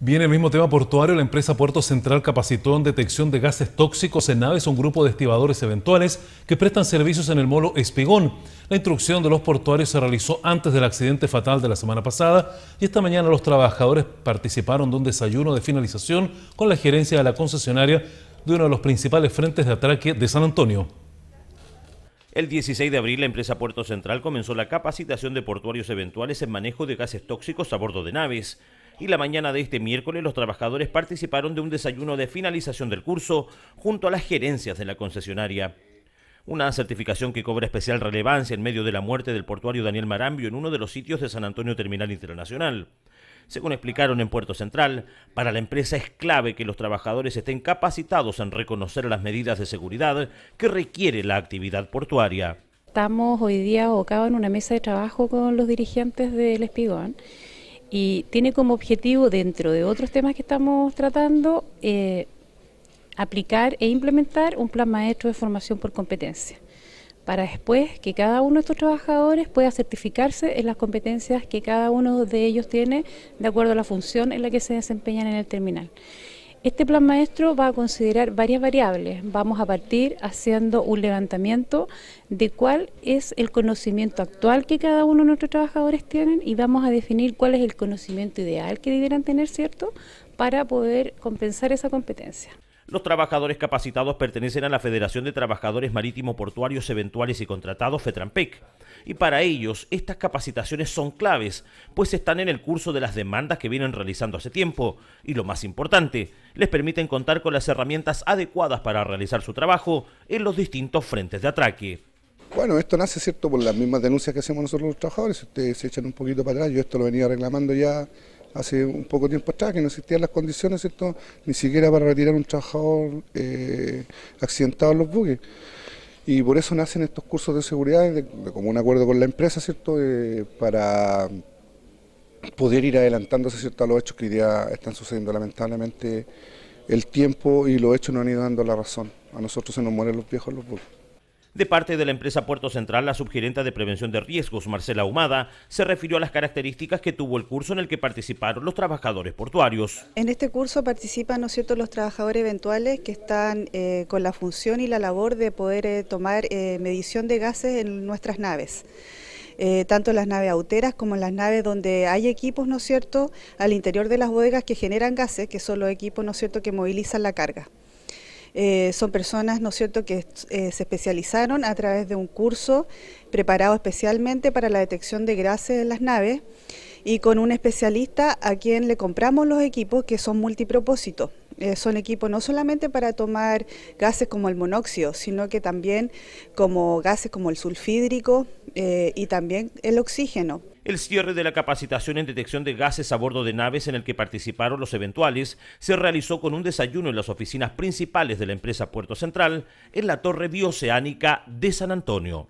Viene el mismo tema portuario. La empresa Puerto Central capacitó en detección de gases tóxicos en naves a un grupo de estibadores eventuales que prestan servicios en el molo Espigón. La instrucción de los portuarios se realizó antes del accidente fatal de la semana pasada y esta mañana los trabajadores participaron de un desayuno de finalización con la gerencia de la concesionaria de uno de los principales frentes de atraque de San Antonio. El 16 de abril, la empresa Puerto Central comenzó la capacitación de portuarios eventuales en manejo de gases tóxicos a bordo de naves y la mañana de este miércoles los trabajadores participaron de un desayuno de finalización del curso junto a las gerencias de la concesionaria. Una certificación que cobra especial relevancia en medio de la muerte del portuario Daniel Marambio en uno de los sitios de San Antonio Terminal Internacional. Según explicaron en Puerto Central, para la empresa es clave que los trabajadores estén capacitados en reconocer las medidas de seguridad que requiere la actividad portuaria. Estamos hoy día abocados en una mesa de trabajo con los dirigentes del Espigón y tiene como objetivo, dentro de otros temas que estamos tratando, eh, aplicar e implementar un plan maestro de formación por competencia para después que cada uno de estos trabajadores pueda certificarse en las competencias que cada uno de ellos tiene de acuerdo a la función en la que se desempeñan en el terminal. Este plan maestro va a considerar varias variables. Vamos a partir haciendo un levantamiento de cuál es el conocimiento actual que cada uno de nuestros trabajadores tienen y vamos a definir cuál es el conocimiento ideal que debieran tener, ¿cierto?, para poder compensar esa competencia. Los trabajadores capacitados pertenecen a la Federación de Trabajadores Marítimos Portuarios Eventuales y Contratados, FETRAMPEC, y para ellos estas capacitaciones son claves, pues están en el curso de las demandas que vienen realizando hace tiempo, y lo más importante, les permiten contar con las herramientas adecuadas para realizar su trabajo en los distintos frentes de atraque. Bueno, esto nace, ¿cierto?, por las mismas denuncias que hacemos nosotros los trabajadores. ustedes se echan un poquito para atrás, yo esto lo venía reclamando ya hace un poco tiempo atrás, que no existían las condiciones, ¿cierto? ni siquiera para retirar un trabajador eh, accidentado en los buques. Y por eso nacen estos cursos de seguridad, como un acuerdo con la empresa, ¿cierto? Eh, para poder ir adelantándose ¿cierto? a los hechos que ya están sucediendo. Lamentablemente el tiempo y los hechos no han ido dando la razón. A nosotros se nos mueren los viejos los buques. De parte de la empresa Puerto Central, la subgerenta de prevención de riesgos, Marcela Humada, se refirió a las características que tuvo el curso en el que participaron los trabajadores portuarios. En este curso participan ¿no es cierto? los trabajadores eventuales que están eh, con la función y la labor de poder eh, tomar eh, medición de gases en nuestras naves. tanto en las naves auteras como en las naves donde hay equipos, ¿no es cierto?, al interior de las bodegas que generan gases, que son los equipos, ¿no es cierto?, que movilizan la carga. Eh, son personas, ¿no es cierto?, que eh, se especializaron a través de un curso preparado especialmente para la detección de gases en las naves y con un especialista a quien le compramos los equipos que son multipropósitos. Eh, son equipos no solamente para tomar gases como el monóxido, sino que también como gases como el sulfídrico y también el oxígeno. El cierre de la capacitación en detección de gases a bordo de naves en el que participaron los eventuales se realizó con un desayuno en las oficinas principales de la empresa Puerto Central en la Torre Bioceánica de San Antonio.